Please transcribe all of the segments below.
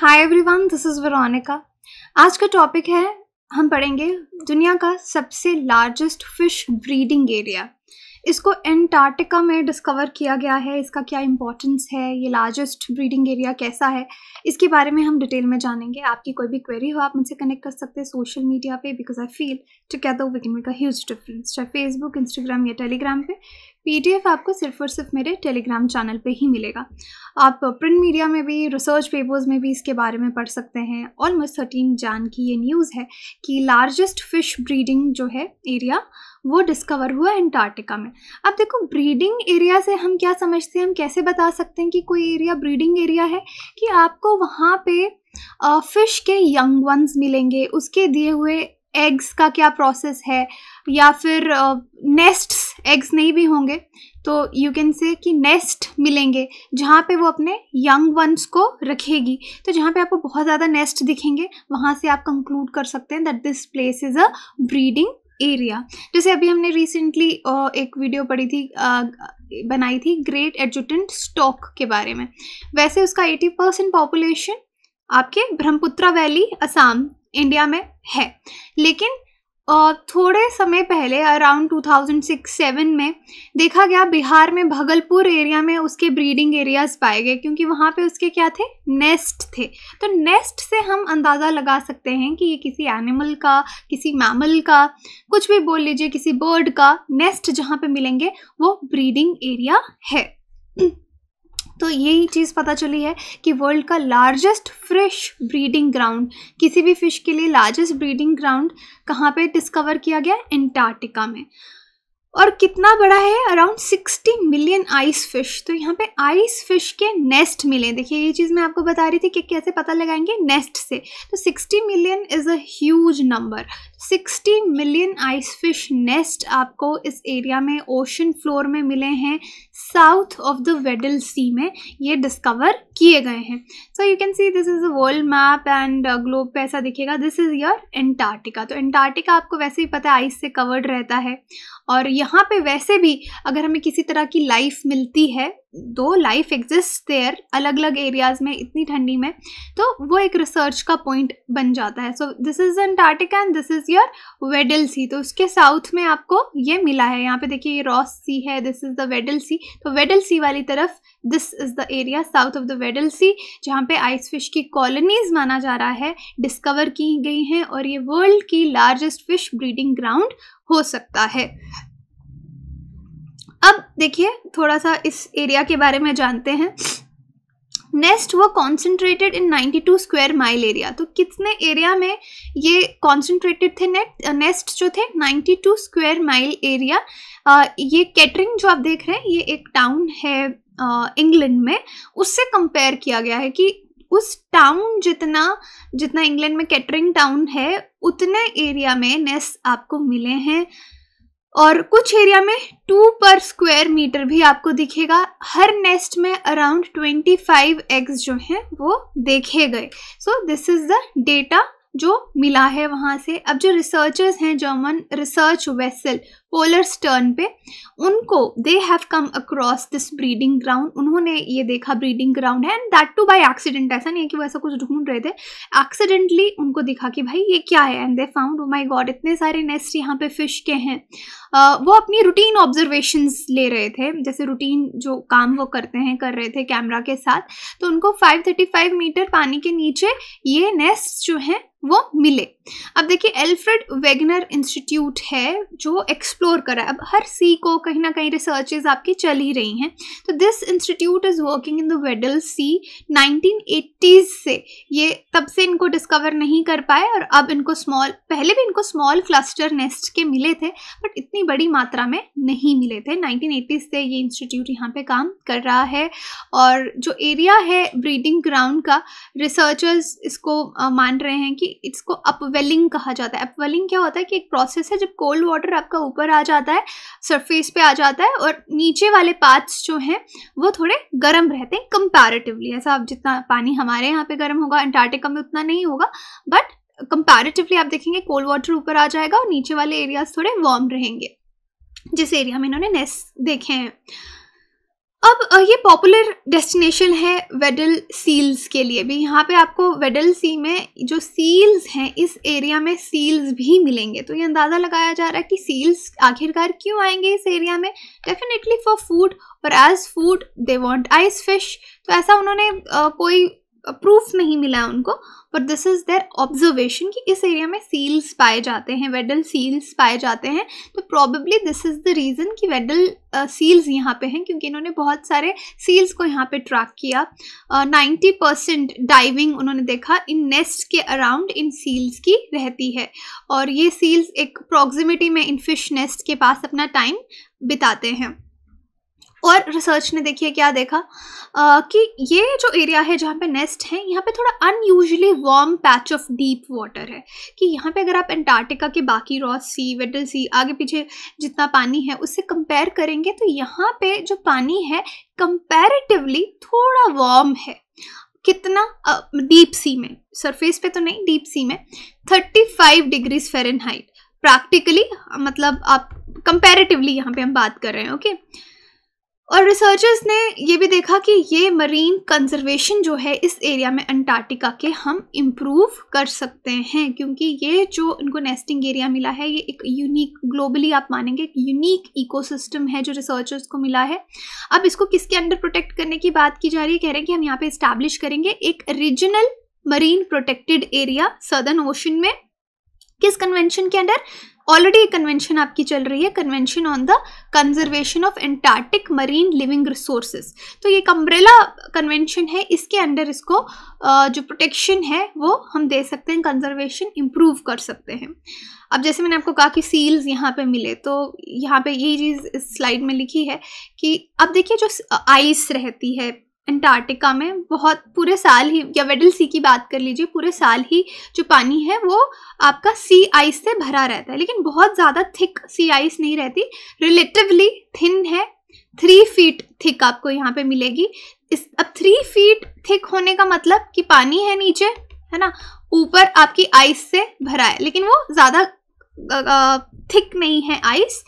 Hi everyone this is Veronica आज का topic है हम पढ़ेंगे दुनिया का सबसे लार्जेस्ट फिश ब्रीडिंग एरिया इसको एंटार्क्टिका में डिस्कवर किया गया है इसका क्या इंपॉर्टेंस है ये लार्जेस्ट ब्रीडिंग एरिया कैसा है इसके बारे में हम डिटेल में जानेंगे आपकी कोई भी क्वेरी हो आप मुझसे कनेक्ट कर सकते हैं सोशल मीडिया पे because I feel together we can make a huge difference चाहे फेसबुक इंस्टाग्राम या टेलीग्राम पे पीडीएफ आपको सिर्फ और सिर्फ मेरे टेलीग्राम चैनल पे ही मिलेगा आप प्रिंट मीडिया में भी रिसर्च पेपर्स में भी इसके बारे में पढ़ सकते हैं ऑलमोस्ट थर्टीन जान की ये न्यूज़ है कि लार्जेस्ट फिश ब्रीडिंग जो है एरिया वो डिस्कवर हुआ एंटार्क्टिका में अब देखो ब्रीडिंग एरिया से हम क्या समझते हैं हम कैसे बता सकते हैं कि कोई एरिया ब्रीडिंग एरिया है कि आपको वहाँ पे फ़िश के यंग वंस मिलेंगे उसके दिए हुए एग्स का क्या प्रोसेस है या फिर नेस्ट्स एग्स नहीं भी होंगे तो यू कैन से कि नेस्ट मिलेंगे जहाँ पे वो अपने यंग वंस को रखेगी तो जहाँ पे आपको बहुत ज़्यादा नेस्ट दिखेंगे वहाँ से आप कंक्लूड कर सकते हैं that this place is a breeding area जैसे अभी हमने रिसेंटली एक वीडियो पढ़ी थी बनाई थी ग्रेट एडजुटेंट स्टॉक के बारे में वैसे उसका 80 परसेंट पॉपुलेशन आपके ब्रह्मपुत्रा वैली असम इंडिया में है लेकिन और थोड़े समय पहले अराउंड 2006-7 में देखा गया बिहार में भगलपुर एरिया में उसके ब्रीडिंग एरियाज पाए गए क्योंकि वहाँ पे उसके क्या थे नेस्ट थे तो नेस्ट से हम अंदाज़ा लगा सकते हैं कि ये किसी एनिमल का किसी मैमल का कुछ भी बोल लीजिए किसी बर्ड का नेस्ट जहाँ पे मिलेंगे वो ब्रीडिंग एरिया है तो यही चीज़ पता चली है कि वर्ल्ड का लार्जेस्ट फिश ब्रीडिंग ग्राउंड किसी भी फिश के लिए लार्जेस्ट ब्रीडिंग ग्राउंड कहाँ पे डिस्कवर किया गया एंटार्क्टिका में और कितना बड़ा है अराउंड 60 मिलियन आइस फिश तो यहाँ पे आइस फिश के नेस्ट मिले देखिए ये चीज़ मैं आपको बता रही थी कि कैसे पता लगाएंगे नेस्ट से तो 60 million is a huge number 60 million ice fish nest आपको इस एरिया में ओशन फ्लोर में मिले हैं south of the Weddell Sea में ये डिस्कवर किए गए हैं so you can see this is a world map and globe पे ऐसा दिखेगा दिस इज़ योर एंटार्टिका तो एंटार्टिका आपको वैसे ही पता है आइस से कवर्ड रहता है और यहाँ पे वैसे भी अगर हमें किसी तरह की लाइफ मिलती है दो लाइफ एग्जिस्ट देयर अलग अलग एरियाज में इतनी ठंडी में तो वो एक रिसर्च का पॉइंट बन जाता है so this is Antarctica and this is here Weddell Sea तो उसके साउथ में आपको ये मिला है यहाँ पे देखिए ये रॉस सी है this is the Weddell Sea तो वेडल सी वाली तरफ this is the area south of the Weddell Sea जहाँ पे आइस फिश की कॉलोनीज माना जा रहा है डिस्कवर की गई हैं और ये वर्ल्ड की लार्जेस्ट फिश ब्रीडिंग ग्राउंड हो सकता है अब देखिए थोड़ा सा इस एरिया के बारे में जानते हैं नेस्ट वो concentrated in 92 square mile area तो कितने एरिया में ये कॉन्सेंट्रेटेड थे नेट नेस्ट जो थे 92 स्क्वायर माइल एरिया ये कैटरिंग जो आप देख रहे हैं ये एक टाउन है इंग्लैंड में उससे कंपेयर किया गया है कि उस टाउन जितना जितना इंग्लैंड में कैटरिंग टाउन है उतने एरिया में नेस्ट आपको मिले हैं और कुछ एरिया में टू पर स्क्वायर मीटर भी आपको दिखेगा हर नेस्ट में अराउंड ट्वेंटी फाइव एग्स जो हैं वो देखे गए so this is the data जो मिला है वहाँ से अब जो रिसर्चर्स हैं German research vessel Polarstern पे उनको they have come across this breeding ground उन्होंने ये देखा ब्रीडिंग ग्राउंड है and that too by accident ऐसा नहीं है कि वो ऐसा कुछ ढूंढ रहे थे एक्सीडेंटली उनको दिखा कि भाई ये क्या है and they found oh my God इतने सारे नेस्ट यहाँ पे फिश के हैं वो अपनी रूटीन ऑब्जर्वेशन ले रहे थे जैसे रूटीन जो काम वो करते हैं कर रहे थे कैमरा के साथ तो उनको फाइव मीटर पानी के नीचे ये नेस्ट जो हैं वो मिले अब देखिए एल्फ्रेड वेगनर इंस्टीट्यूट है जो एक्सप्लोर कर रहा है अब हर सी को कहीं ना कहीं रिसर्चेज आपकी चल ही रही हैं तो this institute is working in the Weddell Sea 1980s से ये तब से इनको डिस्कवर नहीं कर पाए और अब इनको स्मॉल पहले भी इनको स्मॉल क्लस्टर नेस्ट के मिले थे बट इतनी बड़ी मात्रा में नहीं मिले थे नाइनटीन से ये इंस्टीट्यूट यहाँ पर काम कर रहा है और जो एरिया है ब्रीडिंग ग्राउंड का रिसर्चर्स इसको मान रहे हैं कि इसको अप अपवेलिंग कहा जाता है अपवेलिंग क्या होता है कि एक प्रोसेस है जब कोल्ड वाटर आपका ऊपर आ जाता है सरफेस पे आ जाता है और नीचे वाले पार्ट्स जो हैं वो थोड़े गर्म रहते हैं कंपैरेटिवली ऐसा आप जितना पानी हमारे यहाँ पे गर्म होगा अंटार्कटिका में उतना नहीं होगा बट कंपैरेटिवली आप देखेंगे कोल्ड वाटर ऊपर आ जाएगा और नीचे वाले एरियाज थोड़े वार्म रहेंगे जिस एरिया में इन्होंने नेस्ट देखे हैं अब ये पॉपुलर डेस्टिनेशन है वेडल सील्स के लिए भी यहाँ पे आपको वेडल सी में जो सील्स हैं इस एरिया में सील्स भी मिलेंगे तो ये अंदाज़ा लगाया जा रहा है कि सील्स आखिरकार क्यों आएंगे इस एरिया में डेफिनेटली फॉर फूड और as food they want ice fish तो ऐसा उन्होंने आ, कोई प्रूफ नहीं मिला उनको but this is their observation कि इस एरिया में सील्स पाए जाते हैं वेडल सील्स पाए जाते हैं तो probably this is the reason कि वेडल सील्स uh, यहाँ पे हैं क्योंकि इन्होंने बहुत सारे सील्स को यहाँ पे ट्रैक किया नाइन्टी परसेंट डाइविंग उन्होंने देखा इन नेस्ट के अराउंड इन सील्स की रहती है और ये सील्स एक प्रॉक्सिमिटी में इन फिश नेस्ट के पास अपना टाइम बिताते हैं और रिसर्च ने देखिए क्या देखा आ, कि ये जो एरिया है जहाँ पे नेस्ट है यहाँ पे थोड़ा unusually warm patch of deep water है कि यहाँ पे अगर आप अंटार्कटिका के बाकी रॉस सी वेडल सी आगे पीछे जितना पानी है उससे कंपेयर करेंगे तो यहाँ पे जो पानी है कंपेरेटिवली थोड़ा वार्म है कितना डीप सी में सरफेस पे तो नहीं डीप सी में 35 डिग्रीज फ़ारेनहाइट प्रैक्टिकली मतलब आप कंपेरेटिवली यहाँ पे हम बात कर रहे हैं ओके okay? और रिसर्चर्स ने ये भी देखा कि ये मरीन कंजर्वेशन जो है इस एरिया में अंटार्कटिका के हम इम्प्रूव कर सकते हैं क्योंकि ये जो उनको नेस्टिंग एरिया मिला है ये एक यूनिक ग्लोबली आप मानेंगे एक यूनिक इकोसिस्टम है जो रिसर्चर्स को मिला है अब इसको किसके अंडर प्रोटेक्ट करने की बात की जा रही है कह रहे हैं कि हम यहाँ पे इस्टेब्लिश करेंगे एक regional marine protected area southern ocean में किस कन्वेंशन के अंडर ऑलरेडी एक कन्वेंशन आपकी चल रही है convention on the conservation of Antarctic marine living resources तो ये कम्ब्रेला कन्वेंशन है इसके अंडर इसको जो प्रोटेक्शन है वो हम दे सकते हैं कंजर्वेशन इम्प्रूव कर सकते हैं अब जैसे मैंने आपको कहा कि सील्स यहाँ पे मिले तो यहाँ पे यही चीज़ इस स्लाइड में लिखी है कि अब देखिए जो आइस रहती है अंटार्कटिका में बहुत पूरे साल ही या वेडल सी की बात कर लीजिए पूरे साल ही जो पानी है वो आपका सी आइस से भरा रहता है लेकिन बहुत ज़्यादा थिक सी आइस नहीं रहती रिलेटिवली थिन है थ्री फीट थिक आपको यहाँ पे मिलेगी इस अब थ्री फीट थिक होने का मतलब कि पानी है नीचे है ना ऊपर आपकी आइस से भरा है लेकिन वो ज़्यादा थिक नहीं है आइस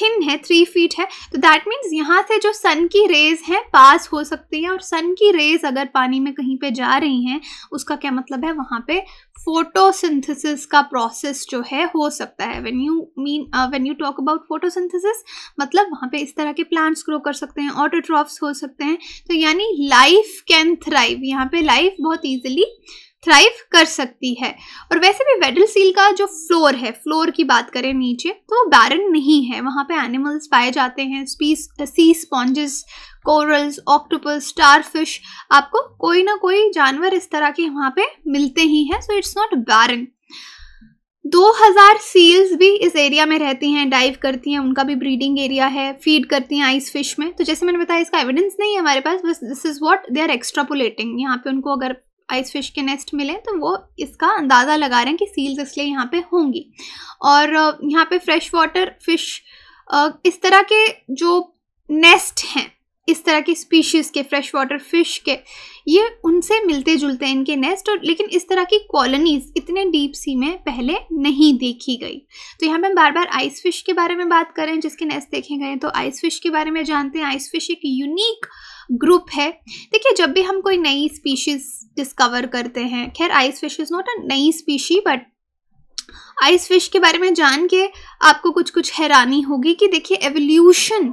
थिन है थ्री फीट है तो दैट मीन्स यहाँ से जो सन की रेज हैं पास हो सकती है और सन की रेज अगर पानी में कहीं पे जा रही हैं उसका क्या मतलब है वहाँ पे फोटोसिंथेसिस का प्रोसेस जो है हो सकता है when you mean when you talk about photosynthesis मतलब वहाँ पे इस तरह के प्लांट्स ग्रो कर सकते हैं ऑटोट्रॉफ्स हो सकते हैं तो यानी लाइफ कैन थ्राइव यहाँ पे लाइफ बहुत ईजिली थ्राइव कर सकती है और वैसे भी वेडल सील का जो फ्लोर है फ्लोर की बात करें नीचे तो वो बैरन नहीं है वहाँ पे एनिमल्स पाए जाते हैं species sea sponges corals octopus fish आपको कोई ना कोई जानवर इस तरह के वहाँ पे मिलते ही हैं so it's not barren 2000 seals भी इस एरिया में रहती हैं डाइव करती हैं उनका भी ब्रीडिंग एरिया है फीड करती हैं आइस फिश में तो जैसे मैंने बताया इसका एविडेंस नहीं है हमारे पास बस this is what they are extrapolating यहाँ पे उनको अगर आइस फिश के नेस्ट मिले तो वो इसका अंदाज़ा लगा रहे हैं कि सील्स इसलिए यहाँ पे होंगी और यहाँ पे फ्रेश वाटर फिश इस तरह के जो नेस्ट हैं इस तरह की स्पीशीज़ के फ्रेश वाटर फिश के ये उनसे मिलते जुलते हैं इनके नेस्ट और लेकिन इस तरह की कॉलोनीज़ इतने डीप सी में पहले नहीं देखी गई तो यहाँ पे हम बार बार आइस फिश के बारे में बात करें जिसके नेस्ट देखे गए तो आइस फिश के बारे में जानते हैं आइस फिश एक यूनिक ग्रुप है देखिए जब भी हम कोई नई स्पीशीज़ डिस्कवर करते हैं खैर ice fish is not a नई स्पीशी बट आइस फिश के बारे में जान के आपको कुछ कुछ हैरानी होगी कि देखिए एवोल्यूशन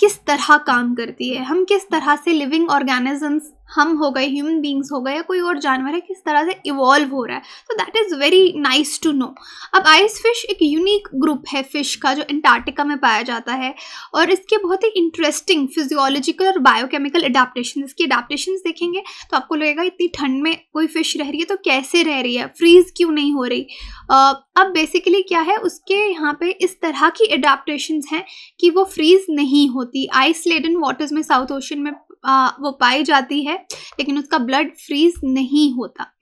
किस तरह काम करती है हम किस तरह से लिविंग ऑर्गेनिजम्स हम हो गए ह्यूमन बींग्स हो गए या कोई और जानवर है किस तरह से इवॉल्व हो रहा है तो that is very nice to know अब आइस फिश एक यूनिक ग्रुप है फिश का जो अंटार्कटिका में पाया जाता है और इसके बहुत ही इंटरेस्टिंग फिजियोलॉजिकल और बायोकेमिकल अडाप्टेशन इसकी अडाप्टेशन देखेंगे तो आपको लगेगा इतनी ठंड में कोई फिश रह रही है तो कैसे रह रही है फ्रीज क्यों नहीं हो रही uh, अब बेसिकली क्या है उसके यहाँ पे इस तरह की अडाप्टेशन हैं कि वो फ्रीज नहीं होती आइस लेडन वाटर्स में साउथ ओशन में आ, वो पाई जाती है लेकिन उसका ब्लड फ्रीज नहीं होता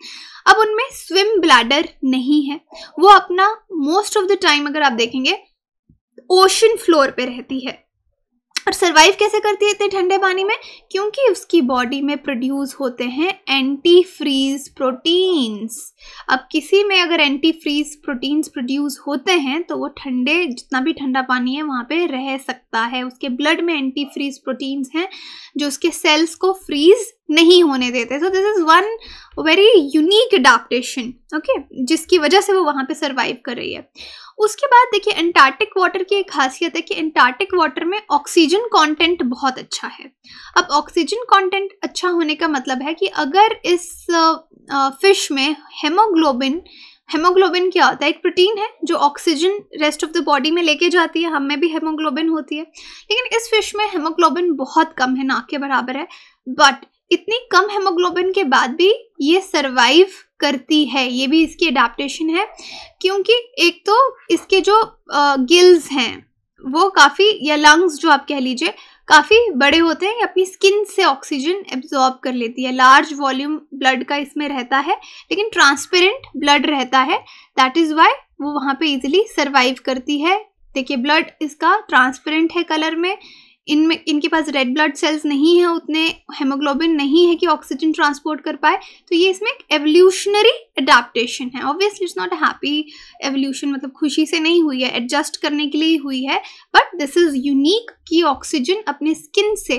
अब उनमें स्विम ब्लैडर नहीं है वो अपना मोस्ट ऑफ द टाइम अगर आप देखेंगे ओशन फ्लोर पे रहती है और सर्वाइव कैसे करती है इतने ठंडे पानी में क्योंकि उसकी बॉडी में प्रोड्यूस होते हैं एंटी फ्रीज प्रोटीन्स अब किसी में अगर एंटी फ्रीज प्रोटीन्स प्रोड्यूस होते हैं तो वो ठंडे जितना भी ठंडा पानी है वहाँ पे रह सकता है उसके ब्लड में एंटी फ्रीज प्रोटीन्स हैं जो उसके सेल्स को फ्रीज नहीं होने देते so this is one very unique adaptation okay जिसकी वजह से वो वहाँ पे सरवाइव कर रही है उसके बाद देखिए एंटार्टिक वाटर की एक खासियत है कि एंटार्टिक वाटर में ऑक्सीजन कंटेंट बहुत अच्छा है अब ऑक्सीजन कंटेंट अच्छा होने का मतलब है कि अगर इस फिश में हेमोग्लोबिन हेमोग्लोबिन क्या होता है एक प्रोटीन है जो oxygen rest of the body में लेके जाती है हम में भी हेमोग्लोबिन होती है लेकिन इस फिश में हेमोग्लोबिन बहुत कम है ना के बराबर है बट इतनी कम हेमोग्लोबिन के बाद भी ये सरवाइव करती है ये भी इसकी अडाप्टेशन है क्योंकि एक तो इसके जो गिल्स हैं वो काफ़ी या लंग्स जो आप कह लीजिए काफ़ी बड़े होते हैं अपनी स्किन से ऑक्सीजन एब्जॉर्ब कर लेती है लार्ज वॉल्यूम ब्लड का इसमें रहता है लेकिन ट्रांसपेरेंट ब्लड रहता है दैट इज़ वाई वो वहाँ पे इजीली सरवाइव करती है देखिए ब्लड इसका ट्रांसपेरेंट है कलर में इनमें इनके पास रेड ब्लड सेल्स नहीं है उतने हेमोग्लोबिन नहीं है कि ऑक्सीजन ट्रांसपोर्ट कर पाए तो ये इसमें एक एवोल्यूशनरी अडाप्टेशन है obviously it's not a happy evolution मतलब खुशी से नहीं हुई है एडजस्ट करने के लिए हुई है बट दिस इज़ यूनिक कि ऑक्सीजन अपने स्किन से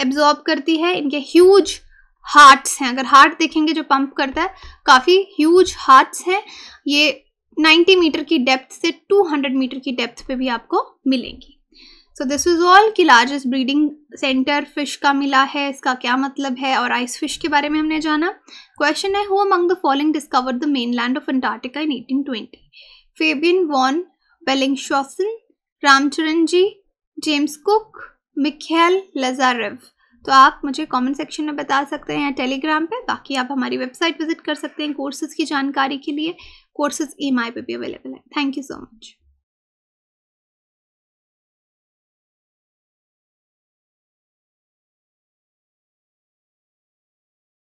एब्जॉर्ब करती है इनके ह्यूज हार्ट्स हैं अगर हार्ट देखेंगे जो पंप करता है काफ़ी ह्यूज हार्ट्स हैं ये 90 मीटर की डेप्थ से 200 मीटर की डेप्थ पे भी आपको मिलेंगी सो दिस इज़ ऑल की लार्जेस्ट ब्रीडिंग सेंटर फिश का मिला है इसका क्या मतलब है और आइस फिश के बारे में हमने जाना क्वेश्चन है who among the following discover the mainland of Antarctica in eighteen twenty Fabian von Bellingshausen Ramcharan ji James Cook Mikhail Lazarev तो आप मुझे कमेंट सेक्शन में बता सकते हैं या टेलीग्राम पे बाकी आप हमारी वेबसाइट विजिट कर सकते हैं कोर्सेज़ की जानकारी के लिए कोर्सेज़ ई e पे भी अवेलेबल है थैंक यू सो मच